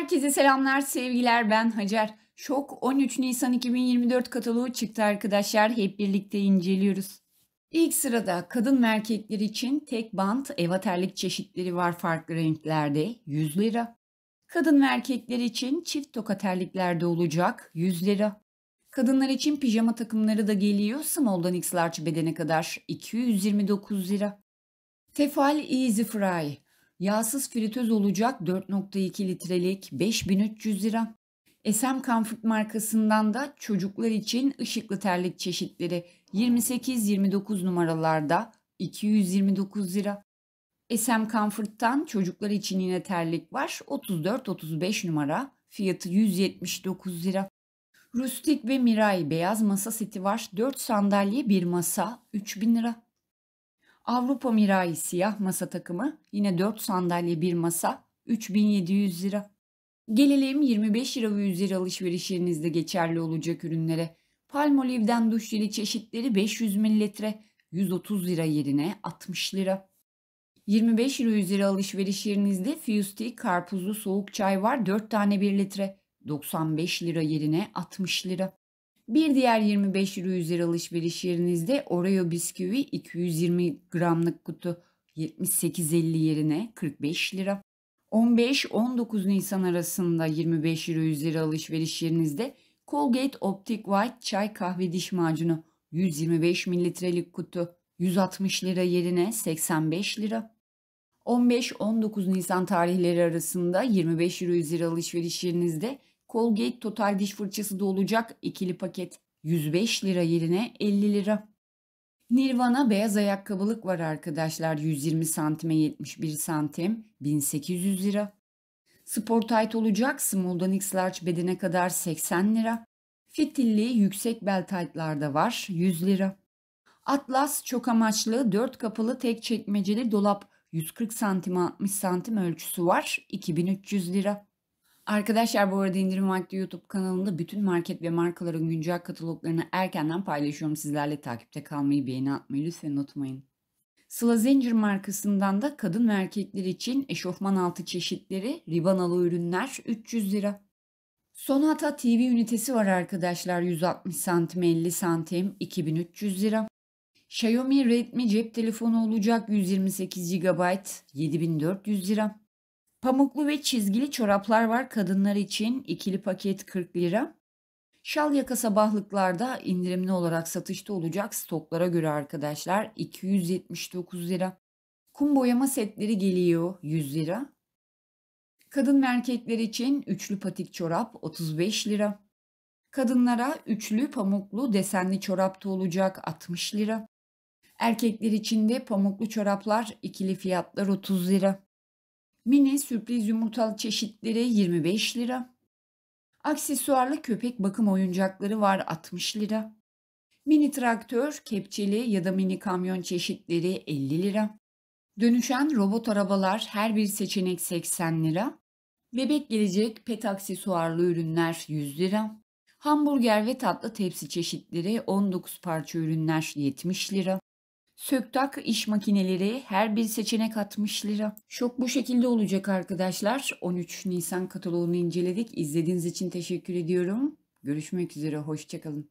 Herkese selamlar, sevgiler. Ben Hacer. Şok 13 Nisan 2024 kataloğu çıktı arkadaşlar. Hep birlikte inceliyoruz. İlk sırada kadın ve erkekler için tek bant eva terlik çeşitleri var farklı renklerde 100 lira. Kadın ve erkekler için çift toka terliklerde olacak 100 lira. Kadınlar için pijama takımları da geliyor. Small'dan X large bedene kadar 229 lira. Tefal Easy Fry Yağsız fritöz olacak 4.2 litrelik 5300 lira. Esem Comfort markasından da çocuklar için ışıklı terlik çeşitleri 28-29 numaralarda 229 lira. Esem Comfort'tan çocuklar için yine terlik var 34-35 numara fiyatı 179 lira. Rustik ve miray beyaz masa seti var 4 sandalye 1 masa 3000 lira. Avrupa Mirai siyah masa takımı yine 4 sandalye bir masa 3700 lira. Gelelim 25 lira ve üzeri alışverişlerinizde geçerli olacak ürünlere. Palmolive'den duş jeli çeşitleri 500 mililitre 130 lira yerine 60 lira. 25 lira üzeri alışveriş yerinizde Fusti karpuzlu soğuk çay var 4 tane 1 litre 95 lira yerine 60 lira. Bir diğer 25 euro üzeri alışveriş yerinizde Oreo bisküvi 220 gramlık kutu 78.50 yerine 45 lira. 15-19 Nisan arasında 25 euro üzeri alışveriş yerinizde Colgate Optic White çay kahve diş macunu 125 mililitrelik kutu 160 lira yerine 85 lira. 15-19 Nisan tarihleri arasında 25 euro üzeri alışveriş yerinizde Colgate Total diş fırçası da olacak ikili paket 105 lira yerine 50 lira. Nirvana beyaz ayakkabılık var arkadaşlar 120 santime 71 santim 1800 lira. Spor tight olacak small'dan x large bedene kadar 80 lira. Fitilli yüksek bel taytlar var 100 lira. Atlas çok amaçlı 4 kapılı tek çekmeceli dolap 140 santim 60 santim ölçüsü var 2300 lira. Arkadaşlar bu arada indirim vakti YouTube kanalında bütün market ve markaların güncel kataloglarını erkenden paylaşıyorum. Sizlerle takipte kalmayı, beğeni atmayı lütfen unutmayın. Sıla Zincir markasından da kadın ve erkekler için eşofman altı çeşitleri, ribanalı ürünler 300 lira. Sonata TV ünitesi var arkadaşlar 160 santim 50 santim 2300 lira. Xiaomi Redmi cep telefonu olacak 128 GB 7400 lira. Pamuklu ve çizgili çoraplar var kadınlar için ikili paket 40 lira. Şal yaka sabahlıklarda indirimli olarak satışta olacak stoklara göre arkadaşlar 279 lira. Kum boyama setleri geliyor 100 lira. Kadın ve erkekler için üçlü patik çorap 35 lira. Kadınlara üçlü pamuklu desenli çorap da olacak 60 lira. Erkekler için de pamuklu çoraplar ikili fiyatlar 30 lira. Mini sürpriz yumurtalı çeşitleri 25 lira. Aksesuarlı köpek bakım oyuncakları var 60 lira. Mini traktör, kepçeli ya da mini kamyon çeşitleri 50 lira. Dönüşen robot arabalar her bir seçenek 80 lira. Bebek gelecek pet aksesuarlı ürünler 100 lira. Hamburger ve tatlı tepsi çeşitleri 19 parça ürünler 70 lira. Söktak iş makineleri her bir seçenek 60 lira. Şok bu şekilde olacak arkadaşlar. 13 Nisan kataloğunu inceledik. İzlediğiniz için teşekkür ediyorum. Görüşmek üzere. Hoşçakalın.